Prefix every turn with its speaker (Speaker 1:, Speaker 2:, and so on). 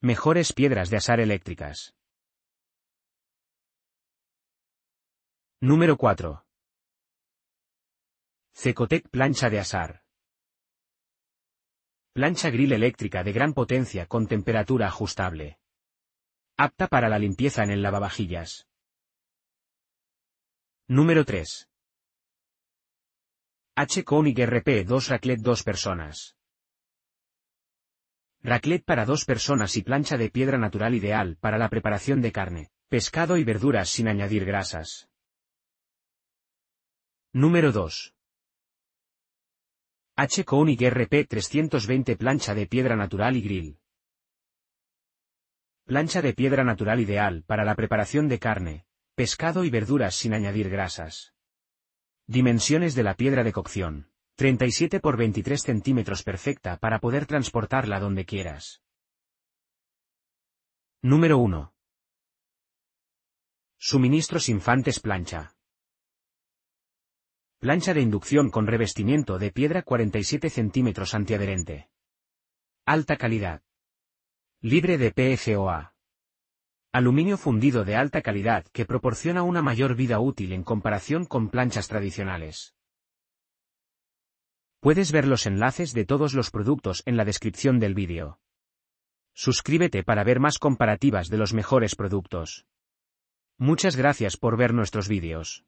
Speaker 1: Mejores piedras de asar eléctricas. Número 4.
Speaker 2: Cecotec plancha de asar. Plancha grill eléctrica de gran potencia con temperatura ajustable. Apta para la limpieza en el lavavajillas.
Speaker 1: Número 3.
Speaker 2: H. Koenig RP2 Raclet 2 personas. Raclet para dos personas y plancha de piedra natural ideal para la preparación de carne, pescado y verduras sin añadir grasas. Número 2. H. Koenig RP 320 Plancha de piedra natural y grill. Plancha de piedra natural ideal para la preparación de carne, pescado y verduras sin añadir grasas. Dimensiones de la piedra de cocción. 37 por 23 centímetros perfecta para poder transportarla donde quieras.
Speaker 1: Número 1.
Speaker 2: Suministros Infantes Plancha. Plancha de inducción con revestimiento de piedra 47 centímetros antiadherente. Alta calidad. Libre de PFOA. Aluminio fundido de alta calidad que proporciona una mayor vida útil en comparación con planchas tradicionales. Puedes ver los enlaces de todos los productos en la descripción del vídeo. Suscríbete para ver más comparativas de los mejores productos. Muchas gracias por ver nuestros vídeos.